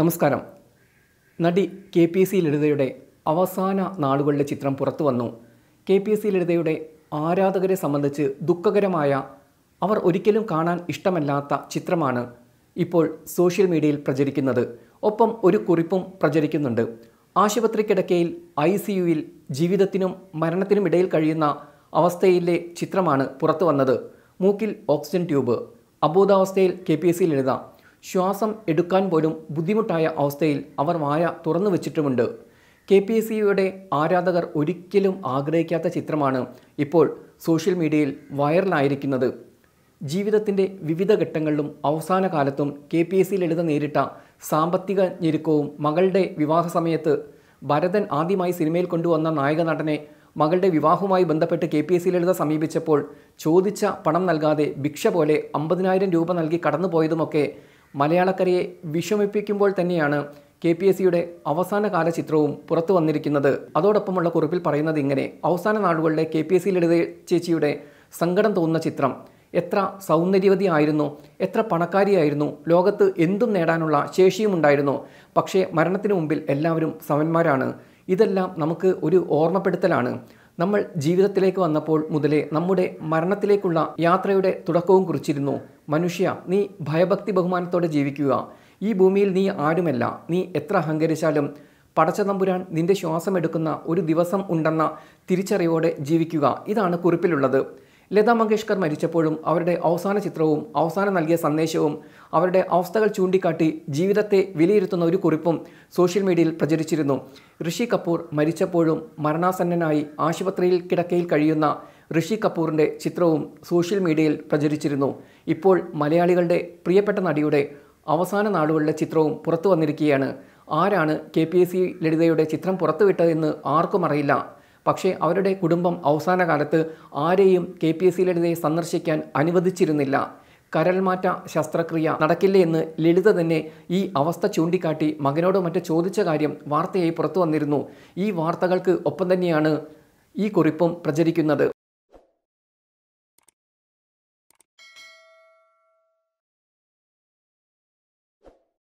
നമസ്കാരം നടി K P C ലളിതയുടെ അവസാന നാളുകളുടെ ചിത്രം പുറത്തു വന്നു കെ പി സി ലളിതയുടെ ആരാധകരെ സംബന്ധിച്ച് ദുഃഖകരമായ അവർ ഒരിക്കലും കാണാൻ ഇഷ്ടമല്ലാത്ത ചിത്രമാണ് ഇപ്പോൾ സോഷ്യൽ മീഡിയയിൽ പ്രചരിക്കുന്നത് ഒപ്പം ഒരു കുറിപ്പും പ്രചരിക്കുന്നുണ്ട് ആശുപത്രി കിടക്കയിൽ ഐ സി ജീവിതത്തിനും മരണത്തിനും ഇടയിൽ കഴിയുന്ന അവസ്ഥയിലെ ചിത്രമാണ് പുറത്തു വന്നത് മൂക്കിൽ ഓക്സിജൻ ട്യൂബ് അബോധാവസ്ഥയിൽ K P S C Lalitha ശ്വാസം എടുക്കാൻ പോലും ബുദ്ധിമുട്ടായ അവസ്ഥയിൽ അവർ വായ തുറന്നു വച്ചിട്ടുമുണ്ട് കെ പി എസ് സിയുടെ ആരാധകർ ഒരിക്കലും ആഗ്രഹിക്കാത്ത ചിത്രമാണ് ഇപ്പോൾ സോഷ്യൽ മീഡിയയിൽ വൈറലായിരിക്കുന്നത് ജീവിതത്തിൻ്റെ വിവിധ ഘട്ടങ്ങളിലും അവസാന കാലത്തും K P S C Lalitha നേരിട്ട സാമ്പത്തിക ഞെരുക്കവും മകളുടെ വിവാഹ സമയത്ത് ഭരതൻ ആദ്യമായി സിനിമയിൽ കൊണ്ടുവന്ന നായക നടനെ മകളുടെ വിവാഹവുമായി ബന്ധപ്പെട്ട് K P S C Lalitha സമീപിച്ചപ്പോൾ ചോദിച്ച പണം നൽകാതെ ഭിക്ഷ പോലെ അമ്പതിനായിരം രൂപ നൽകി കടന്നുപോയതുമൊക്കെ മലയാളക്കരയെ വിഷമിപ്പിക്കുമ്പോൾ തന്നെയാണ് കെ പി എസ് സിയുടെ അവസാന കാല ചിത്രവും പുറത്തു വന്നിരിക്കുന്നത് അതോടൊപ്പമുള്ള കുറിപ്പിൽ പറയുന്നത് ഇങ്ങനെ അവസാന നാടുകളുടെ K P S C Lalitha ചേച്ചിയുടെ സങ്കടം തോന്നുന്ന ചിത്രം എത്ര സൗന്ദര്യവതി ആയിരുന്നു എത്ര പണക്കാരിയായിരുന്നു ലോകത്ത് എന്തും നേടാനുള്ള ശേഷിയും ഉണ്ടായിരുന്നു പക്ഷേ മരണത്തിന് മുമ്പിൽ എല്ലാവരും സമന്മാരാണ് ഇതെല്ലാം നമുക്ക് ഒരു ഓർമ്മപ്പെടുത്തലാണ് നമ്മൾ ജീവിതത്തിലേക്ക് വന്നപ്പോൾ മുതലേ നമ്മുടെ മരണത്തിലേക്കുള്ള യാത്രയുടെ തുടക്കവും കുറിച്ചിരുന്നു മനുഷ്യ നീ ഭയഭക്തി ബഹുമാനത്തോടെ ജീവിക്കുക ഈ ഭൂമിയിൽ നീ ആരുമല്ല നീ എത്ര അഹങ്കരിച്ചാലും പടച്ച തമ്പുരാൻ നിന്റെ ശ്വാസം എടുക്കുന്ന ഒരു ദിവസം ഉണ്ടെന്ന തിരിച്ചറിവോടെ ജീവിക്കുക ഇതാണ് കുറിപ്പിലുള്ളത് ലതാ മങ്കേഷ്കർ മരിച്ചപ്പോഴും അവരുടെ അവസാന ചിത്രവും അവസാനം നൽകിയ സന്ദേശവും അവരുടെ അവസ്ഥകൾ ചൂണ്ടിക്കാട്ടി ജീവിതത്തെ വിലയിരുത്തുന്ന ഒരു കുറിപ്പും സോഷ്യൽ മീഡിയയിൽ പ്രചരിച്ചിരുന്നു ഋഷി കപൂർ മരിച്ചപ്പോഴും മരണാസന്നനായി ആശുപത്രിയിൽ കിടക്കയിൽ കഴിയുന്ന ഋഷി കപൂറിൻ്റെ ചിത്രവും സോഷ്യൽ മീഡിയയിൽ പ്രചരിച്ചിരുന്നു ഇപ്പോൾ മലയാളികളുടെ പ്രിയപ്പെട്ട നടിയുടെ അവസാന നാളുകളുടെ ചിത്രവും പുറത്തു വന്നിരിക്കുകയാണ് ആരാണ് കെ പി എസ് സി ലളിതയുടെ ചിത്രം പുറത്തുവിട്ടതെന്ന് ആർക്കും അറിയില്ല പക്ഷേ അവരുടെ കുടുംബം അവസാന കാലത്ത് ആരെയും കെ പി എസ് സിയിലെതിരെ സന്ദർശിക്കാൻ അനുവദിച്ചിരുന്നില്ല കരൾമാറ്റ ശസ്ത്രക്രിയ നടക്കില്ല എന്ന് ലളിത തന്നെ ഈ അവസ്ഥ ചൂണ്ടിക്കാട്ടി മകനോട് മറ്റു ചോദിച്ച കാര്യം വാർത്തയായി പുറത്തു വന്നിരുന്നു ഈ വാർത്തകൾക്ക് ഒപ്പം തന്നെയാണ് ഈ കുറിപ്പും പ്രചരിക്കുന്നത്